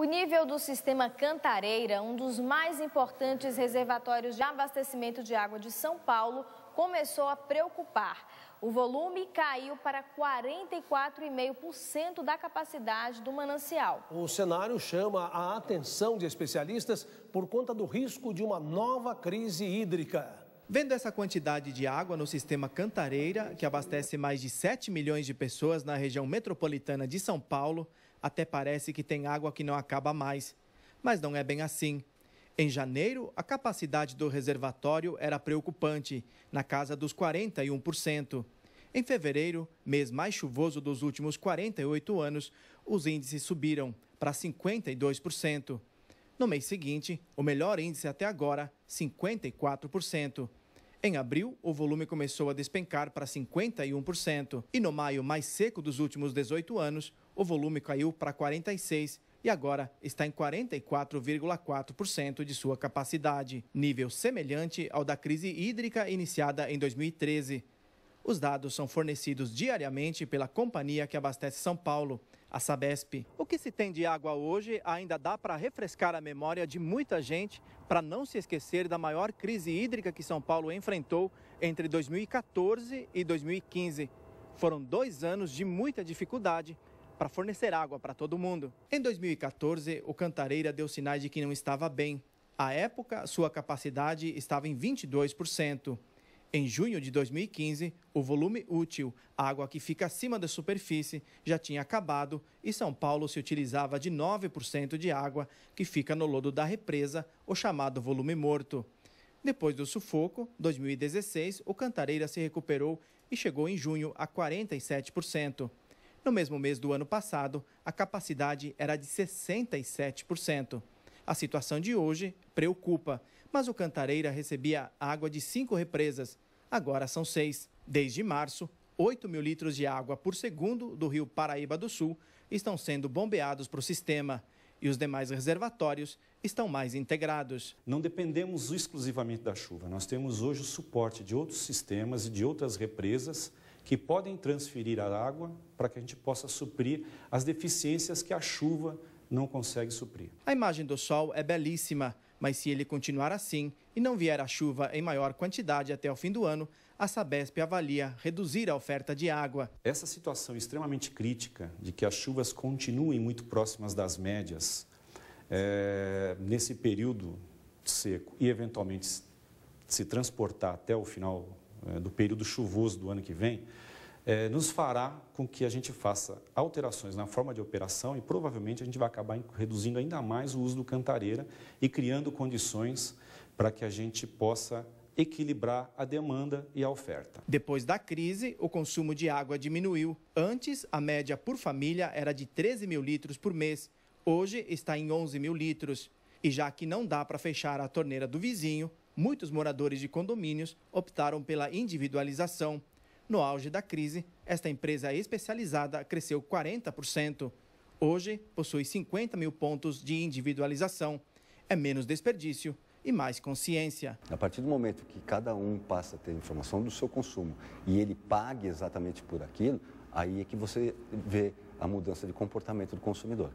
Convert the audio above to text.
O nível do sistema Cantareira, um dos mais importantes reservatórios de abastecimento de água de São Paulo, começou a preocupar. O volume caiu para 44,5% da capacidade do manancial. O cenário chama a atenção de especialistas por conta do risco de uma nova crise hídrica. Vendo essa quantidade de água no sistema Cantareira, que abastece mais de 7 milhões de pessoas na região metropolitana de São Paulo, até parece que tem água que não acaba mais. Mas não é bem assim. Em janeiro, a capacidade do reservatório era preocupante, na casa dos 41%. Em fevereiro, mês mais chuvoso dos últimos 48 anos, os índices subiram para 52%. No mês seguinte, o melhor índice até agora, 54%. Em abril, o volume começou a despencar para 51%, e no maio mais seco dos últimos 18 anos, o volume caiu para 46% e agora está em 44,4% de sua capacidade, nível semelhante ao da crise hídrica iniciada em 2013. Os dados são fornecidos diariamente pela companhia que abastece São Paulo, a Sabesp. O que se tem de água hoje ainda dá para refrescar a memória de muita gente para não se esquecer da maior crise hídrica que São Paulo enfrentou entre 2014 e 2015. Foram dois anos de muita dificuldade para fornecer água para todo mundo. Em 2014, o Cantareira deu sinais de que não estava bem. À época, sua capacidade estava em 22%. Em junho de 2015, o volume útil, água que fica acima da superfície, já tinha acabado e São Paulo se utilizava de 9% de água que fica no lodo da represa, o chamado volume morto. Depois do sufoco, 2016, o Cantareira se recuperou e chegou em junho a 47%. No mesmo mês do ano passado, a capacidade era de 67%. A situação de hoje preocupa mas o Cantareira recebia água de cinco represas. Agora são seis. Desde março, 8 mil litros de água por segundo do rio Paraíba do Sul estão sendo bombeados para o sistema e os demais reservatórios estão mais integrados. Não dependemos exclusivamente da chuva, nós temos hoje o suporte de outros sistemas e de outras represas que podem transferir a água para que a gente possa suprir as deficiências que a chuva não consegue suprir. A imagem do sol é belíssima. Mas se ele continuar assim e não vier a chuva em maior quantidade até o fim do ano, a Sabesp avalia reduzir a oferta de água. Essa situação extremamente crítica de que as chuvas continuem muito próximas das médias é, nesse período seco e eventualmente se transportar até o final é, do período chuvoso do ano que vem, é, nos fará com que a gente faça alterações na forma de operação e provavelmente a gente vai acabar reduzindo ainda mais o uso do cantareira e criando condições para que a gente possa equilibrar a demanda e a oferta. Depois da crise, o consumo de água diminuiu. Antes, a média por família era de 13 mil litros por mês. Hoje está em 11 mil litros. E já que não dá para fechar a torneira do vizinho, muitos moradores de condomínios optaram pela individualização no auge da crise, esta empresa especializada cresceu 40%. Hoje, possui 50 mil pontos de individualização. É menos desperdício e mais consciência. A partir do momento que cada um passa a ter informação do seu consumo e ele pague exatamente por aquilo, aí é que você vê a mudança de comportamento do consumidor.